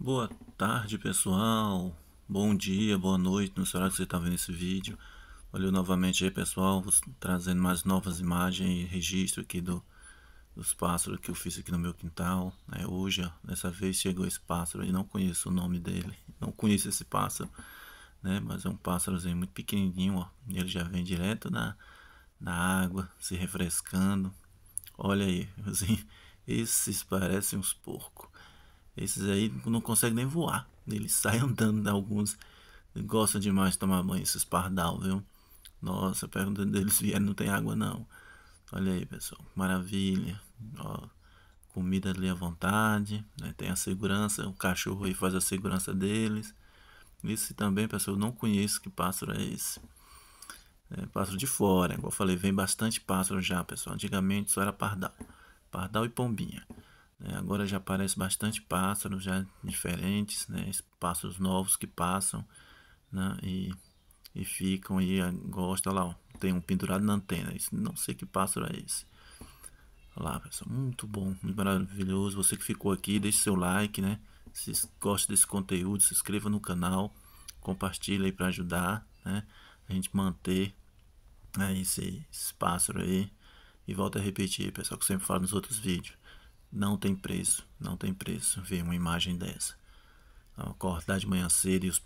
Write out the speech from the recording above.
Boa tarde pessoal, bom dia, boa noite, não sei lá que você está vendo esse vídeo. Olha novamente aí pessoal, trazendo mais novas imagens e registro aqui do, dos pássaros que eu fiz aqui no meu quintal. Né? Hoje, ó, dessa vez chegou esse pássaro e não conheço o nome dele, não conheço esse pássaro, né? mas é um pássarozinho muito pequenininho, ó. ele já vem direto na, na água, se refrescando. Olha aí, assim, esses parecem uns porcos. Esses aí não conseguem nem voar. Eles saem andando, alguns gostam demais de tomar banho, esses pardal, viu? Nossa, perguntando deles vieram, não tem água não. Olha aí, pessoal, maravilha. Ó, comida ali à vontade, né? tem a segurança, o cachorro aí faz a segurança deles. Esse também, pessoal, eu não conheço que pássaro é esse. É, pássaro de fora, igual eu falei, vem bastante pássaro já, pessoal. Antigamente só era pardal. Pardal e pombinha. É, agora já aparece bastante pássaros já diferentes, né? Pássaros novos que passam né? e, e ficam e gosta lá, ó, tem um pendurado na antena. Isso, não sei que pássaro é esse. Olha lá, pessoal, muito bom, muito maravilhoso. Você que ficou aqui, deixe seu like, né? Se gosta desse conteúdo, se inscreva no canal, compartilhe aí para ajudar, né? A gente manter né, esse, esse pássaro aí. E volta a repetir, pessoal, que eu sempre falo nos outros vídeos. Não tem preço, não tem preço ver uma imagem dessa. Acordar de manhã cedo e os